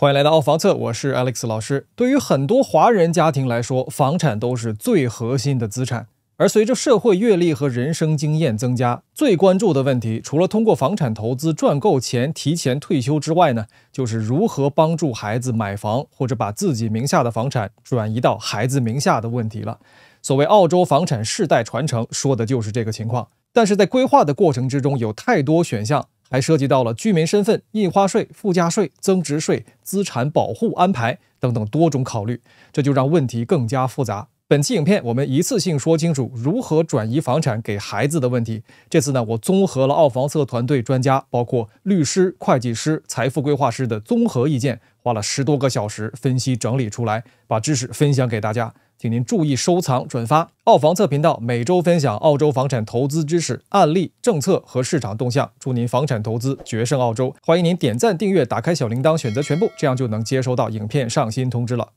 欢迎来到澳房策，我是 Alex 老师。对于很多华人家庭来说，房产都是最核心的资产。而随着社会阅历和人生经验增加，最关注的问题，除了通过房产投资赚够钱提前退休之外呢，就是如何帮助孩子买房，或者把自己名下的房产转移到孩子名下的问题了。所谓澳洲房产世代传承，说的就是这个情况。但是在规划的过程之中，有太多选项。还涉及到了居民身份、印花税、附加税、增值税、资产保护安排等等多种考虑，这就让问题更加复杂。本期影片我们一次性说清楚如何转移房产给孩子的问题。这次呢，我综合了澳房策团队专家，包括律师、会计师、财富规划师的综合意见。花了十多个小时分析整理出来，把知识分享给大家，请您注意收藏转发。澳房测频道每周分享澳洲房产投资知识、案例、政策和市场动向，祝您房产投资决胜澳洲！欢迎您点赞订阅，打开小铃铛，选择全部，这样就能接收到影片上新通知了。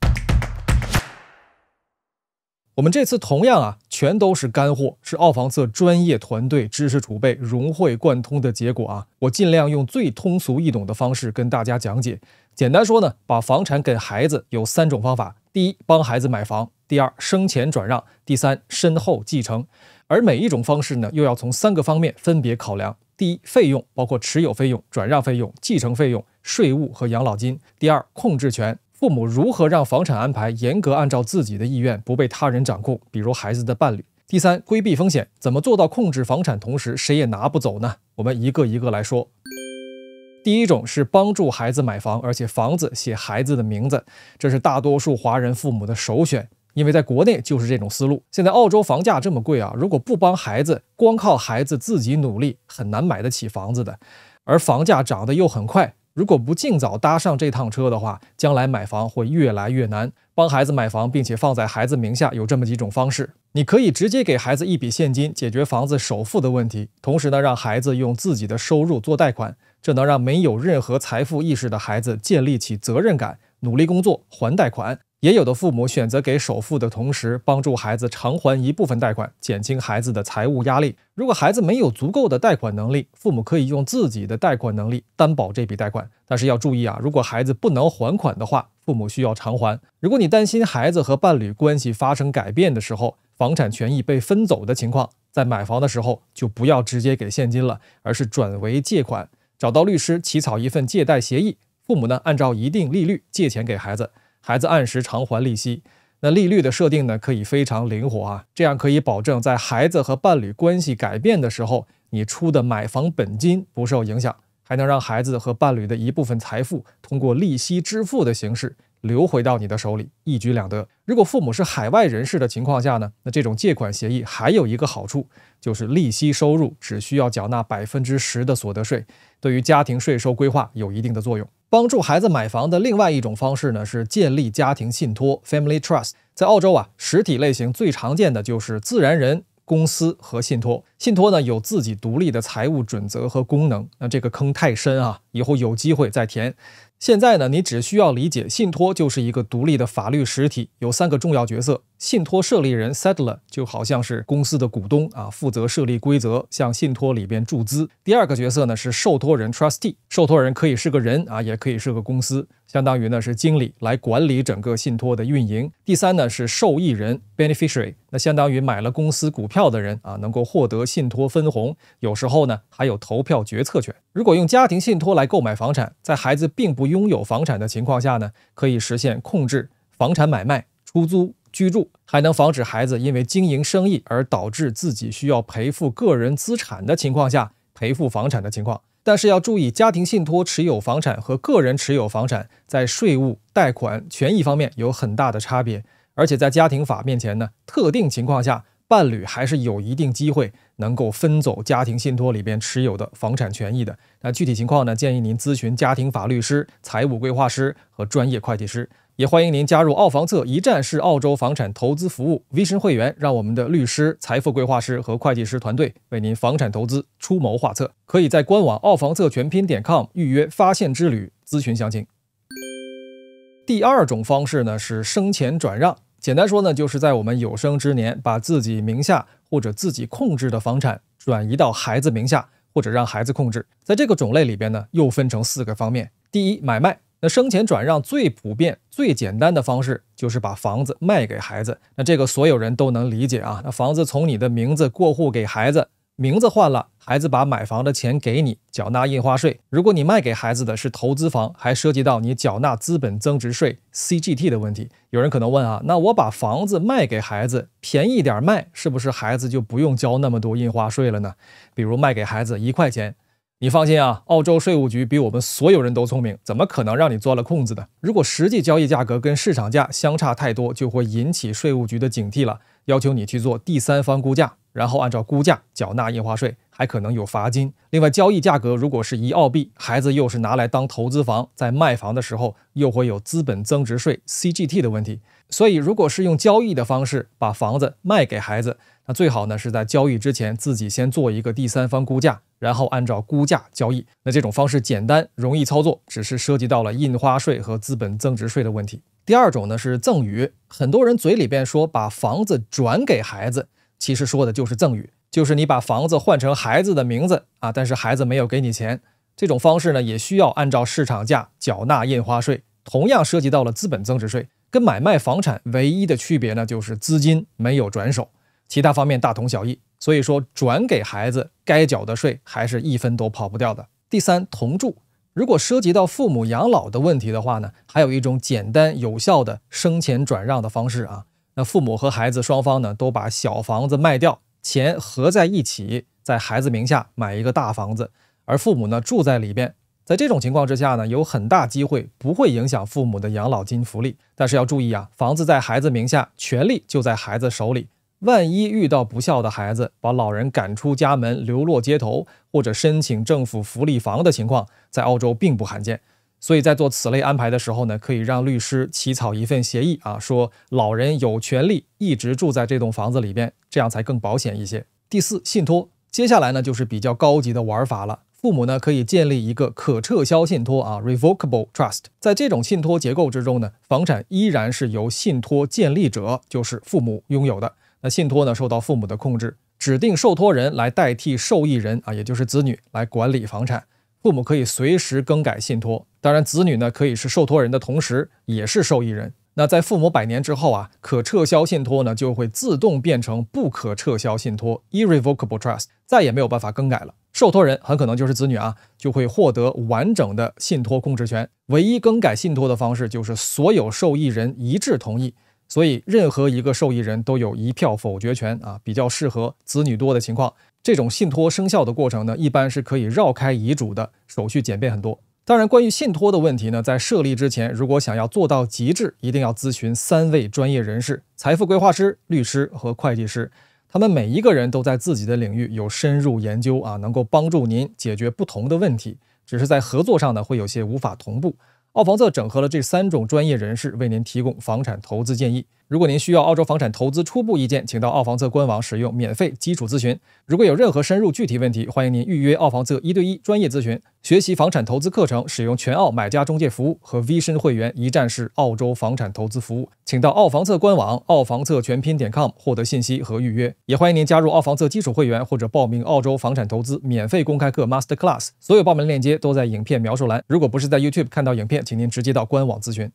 我们这次同样啊，全都是干货，是澳房测专业团队知识储备融会贯通的结果啊！我尽量用最通俗易懂的方式跟大家讲解。简单说呢，把房产给孩子有三种方法：第一，帮孩子买房；第二，生前转让；第三，身后继承。而每一种方式呢，又要从三个方面分别考量：第一，费用，包括持有费用、转让费用、继承费用、税务和养老金；第二，控制权，父母如何让房产安排严格按照自己的意愿，不被他人掌控，比如孩子的伴侣；第三，规避风险，怎么做到控制房产同时谁也拿不走呢？我们一个一个来说。第一种是帮助孩子买房，而且房子写孩子的名字，这是大多数华人父母的首选，因为在国内就是这种思路。现在澳洲房价这么贵啊，如果不帮孩子，光靠孩子自己努力，很难买得起房子的。而房价涨得又很快，如果不尽早搭上这趟车的话，将来买房会越来越难。帮孩子买房，并且放在孩子名下，有这么几种方式：你可以直接给孩子一笔现金，解决房子首付的问题，同时呢，让孩子用自己的收入做贷款。这能让没有任何财富意识的孩子建立起责任感，努力工作还贷款。也有的父母选择给首付的同时，帮助孩子偿还一部分贷款，减轻孩子的财务压力。如果孩子没有足够的贷款能力，父母可以用自己的贷款能力担保这笔贷款。但是要注意啊，如果孩子不能还款的话，父母需要偿还。如果你担心孩子和伴侣关系发生改变的时候，房产权益被分走的情况，在买房的时候就不要直接给现金了，而是转为借款。找到律师起草一份借贷协议，父母呢按照一定利率借钱给孩子，孩子按时偿还利息。那利率的设定呢可以非常灵活啊，这样可以保证在孩子和伴侣关系改变的时候，你出的买房本金不受影响，还能让孩子和伴侣的一部分财富通过利息支付的形式。流回到你的手里，一举两得。如果父母是海外人士的情况下呢？那这种借款协议还有一个好处，就是利息收入只需要缴纳百分之十的所得税，对于家庭税收规划有一定的作用。帮助孩子买房的另外一种方式呢，是建立家庭信托 （Family Trust）。在澳洲啊，实体类型最常见的就是自然人、公司和信托。信托呢，有自己独立的财务准则和功能。那这个坑太深啊，以后有机会再填。现在呢，你只需要理解，信托就是一个独立的法律实体，有三个重要角色。信托设立人 （settler） 就好像是公司的股东啊，负责设立规则，向信托里边注资。第二个角色呢是受托人 （trustee），受托人可以是个人啊，也可以是个公司，相当于呢是经理来管理整个信托的运营。第三呢是受益人 （beneficiary），那相当于买了公司股票的人啊，能够获得信托分红，有时候呢还有投票决策权。如果用家庭信托来购买房产，在孩子并不拥有房产的情况下呢，可以实现控制房产买卖、出租。居住还能防止孩子因为经营生意而导致自己需要赔付个人资产的情况下赔付房产的情况。但是要注意，家庭信托持有房产和个人持有房产在税务、贷款权益方面有很大的差别。而且在家庭法面前呢，特定情况下，伴侣还是有一定机会能够分走家庭信托里边持有的房产权益的。那具体情况呢，建议您咨询家庭法律师、财务规划师和专业会计师。也欢迎您加入澳房策一站式澳洲房产投资服务 Vision 会员，让我们的律师、财富规划师和会计师团队为您房产投资出谋划策。可以在官网澳房策全拼点 com 预约发现之旅咨询详情。第二种方式呢是生前转让，简单说呢就是在我们有生之年把自己名下或者自己控制的房产转移到孩子名下或者让孩子控制。在这个种类里边呢又分成四个方面：第一，买卖。那生前转让最普遍、最简单的方式就是把房子卖给孩子。那这个所有人都能理解啊。那房子从你的名字过户给孩子，名字换了，孩子把买房的钱给你，缴纳印花税。如果你卖给孩子的是投资房，还涉及到你缴纳资本增值税 （CGT） 的问题。有人可能问啊，那我把房子卖给孩子，便宜点卖，是不是孩子就不用交那么多印花税了呢？比如卖给孩子一块钱。你放心啊，澳洲税务局比我们所有人都聪明，怎么可能让你钻了空子呢？如果实际交易价格跟市场价相差太多，就会引起税务局的警惕了，要求你去做第三方估价，然后按照估价缴纳印花税，还可能有罚金。另外，交易价格如果是一澳币，孩子又是拿来当投资房，在卖房的时候又会有资本增值税 （CGT） 的问题。所以，如果是用交易的方式把房子卖给孩子，那最好呢是在交易之前自己先做一个第三方估价。然后按照估价交易，那这种方式简单容易操作，只是涉及到了印花税和资本增值税的问题。第二种呢是赠与，很多人嘴里边说把房子转给孩子，其实说的就是赠与，就是你把房子换成孩子的名字啊，但是孩子没有给你钱。这种方式呢也需要按照市场价缴纳印花税，同样涉及到了资本增值税，跟买卖房产唯一的区别呢就是资金没有转手，其他方面大同小异。所以说，转给孩子该缴的税还是一分都跑不掉的。第三，同住，如果涉及到父母养老的问题的话呢，还有一种简单有效的生前转让的方式啊。那父母和孩子双方呢，都把小房子卖掉，钱合在一起，在孩子名下买一个大房子，而父母呢住在里边。在这种情况之下呢，有很大机会不会影响父母的养老金福利。但是要注意啊，房子在孩子名下，权利就在孩子手里。万一遇到不孝的孩子把老人赶出家门，流落街头，或者申请政府福利房的情况，在澳洲并不罕见。所以在做此类安排的时候呢，可以让律师起草一份协议啊，说老人有权利一直住在这栋房子里边，这样才更保险一些。第四，信托。接下来呢，就是比较高级的玩法了。父母呢，可以建立一个可撤销信托啊 （revocable trust）。在这种信托结构之中呢，房产依然是由信托建立者，就是父母拥有的。那信托呢，受到父母的控制，指定受托人来代替受益人啊，也就是子女来管理房产。父母可以随时更改信托。当然，子女呢可以是受托人的同时，也是受益人。那在父母百年之后啊，可撤销信托呢就会自动变成不可撤销信托 （Irrevocable Trust），再也没有办法更改了。受托人很可能就是子女啊，就会获得完整的信托控制权。唯一更改信托的方式就是所有受益人一致同意。所以，任何一个受益人都有一票否决权啊，比较适合子女多的情况。这种信托生效的过程呢，一般是可以绕开遗嘱的，手续简便很多。当然，关于信托的问题呢，在设立之前，如果想要做到极致，一定要咨询三位专业人士：财富规划师、律师和会计师。他们每一个人都在自己的领域有深入研究啊，能够帮助您解决不同的问题。只是在合作上呢，会有些无法同步。奥房策整合了这三种专业人士，为您提供房产投资建议。如果您需要澳洲房产投资初步意见，请到澳房策官网使用免费基础咨询。如果有任何深入具体问题，欢迎您预约澳房策一对一专业咨询，学习房产投资课程，使用全澳买家中介服务和 Vision 会员一站式澳洲房产投资服务，请到澳房策官网澳房策全拼点 com 获得信息和预约。也欢迎您加入澳房策基础会员或者报名澳洲房产投资免费公开课 Master Class，所有报名链接都在影片描述栏。如果不是在 YouTube 看到影片，请您直接到官网咨询。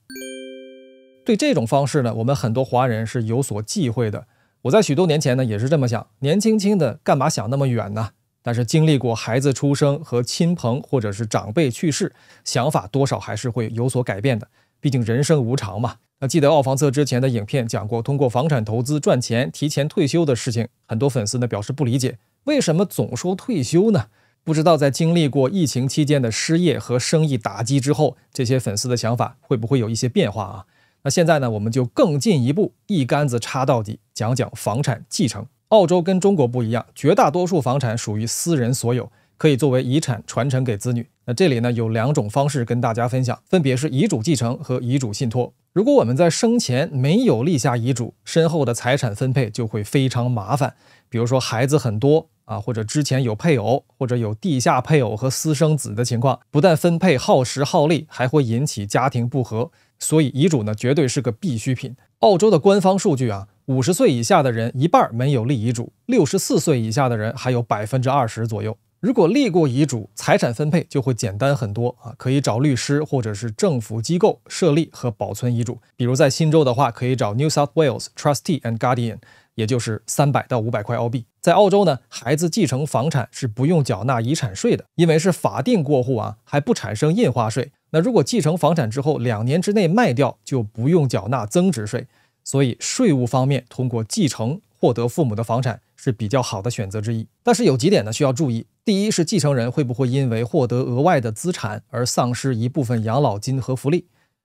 对这种方式呢，我们很多华人是有所忌讳的。我在许多年前呢，也是这么想，年轻轻的干嘛想那么远呢？但是经历过孩子出生和亲朋或者是长辈去世，想法多少还是会有所改变的。毕竟人生无常嘛。那记得奥房策之前的影片讲过，通过房产投资赚钱、提前退休的事情，很多粉丝呢表示不理解，为什么总说退休呢？不知道在经历过疫情期间的失业和生意打击之后，这些粉丝的想法会不会有一些变化啊？那现在呢，我们就更进一步，一竿子插到底，讲讲房产继承。澳洲跟中国不一样，绝大多数房产属于私人所有，可以作为遗产传承给子女。那这里呢，有两种方式跟大家分享，分别是遗嘱继承和遗嘱信托。如果我们在生前没有立下遗嘱，身后的财产分配就会非常麻烦。比如说孩子很多啊，或者之前有配偶，或者有地下配偶和私生子的情况，不但分配耗时耗力，还会引起家庭不和。所以遗嘱呢，绝对是个必需品。澳洲的官方数据啊，五十岁以下的人一半没有立遗嘱，六十四岁以下的人还有百分之二十左右。如果立过遗嘱，财产分配就会简单很多啊，可以找律师或者是政府机构设立和保存遗嘱。比如在新州的话，可以找 New South Wales Trustee and Guardian，也就是三百到五百块澳币。在澳洲呢，孩子继承房产是不用缴纳遗产税的，因为是法定过户啊，还不产生印花税。那如果继承房产之后两年之内卖掉，就不用缴纳增值税。所以税务方面，通过继承获得父母的房产是比较好的选择之一。但是有几点呢需要注意：第一是继承人会不会因为获得额外的资产而丧失一部分养老金和福利；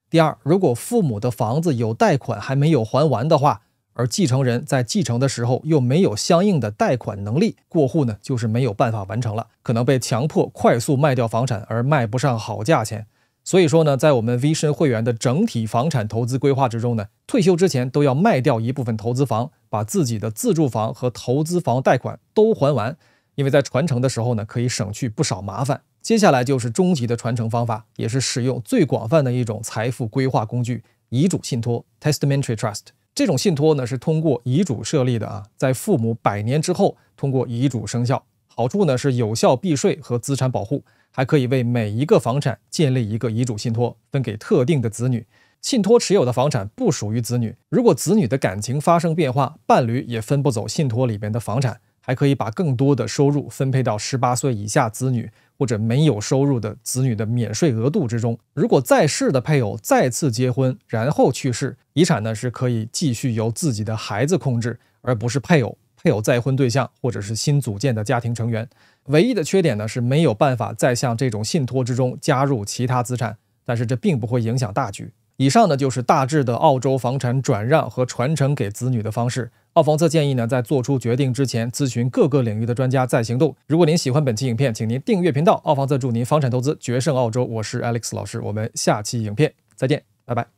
第二，如果父母的房子有贷款还没有还完的话，而继承人在继承的时候又没有相应的贷款能力，过户呢就是没有办法完成了，可能被强迫快速卖掉房产而卖不上好价钱。所以说呢，在我们 v 深会员的整体房产投资规划之中呢，退休之前都要卖掉一部分投资房，把自己的自住房和投资房贷款都还完，因为在传承的时候呢，可以省去不少麻烦。接下来就是终极的传承方法，也是使用最广泛的一种财富规划工具——遗嘱信托 （Testamentary Trust）。这种信托呢，是通过遗嘱设立的啊，在父母百年之后通过遗嘱生效，好处呢是有效避税和资产保护。还可以为每一个房产建立一个遗嘱信托，分给特定的子女。信托持有的房产不属于子女。如果子女的感情发生变化，伴侣也分不走信托里边的房产。还可以把更多的收入分配到十八岁以下子女或者没有收入的子女的免税额度之中。如果在世的配偶再次结婚，然后去世，遗产呢是可以继续由自己的孩子控制，而不是配偶。配偶再婚对象，或者是新组建的家庭成员，唯一的缺点呢是没有办法再向这种信托之中加入其他资产，但是这并不会影响大局。以上呢就是大致的澳洲房产转让和传承给子女的方式。澳房策建议呢在做出决定之前咨询各个领域的专家再行动。如果您喜欢本期影片，请您订阅频道。澳房策祝您房产投资决胜澳洲。我是 Alex 老师，我们下期影片再见，拜拜。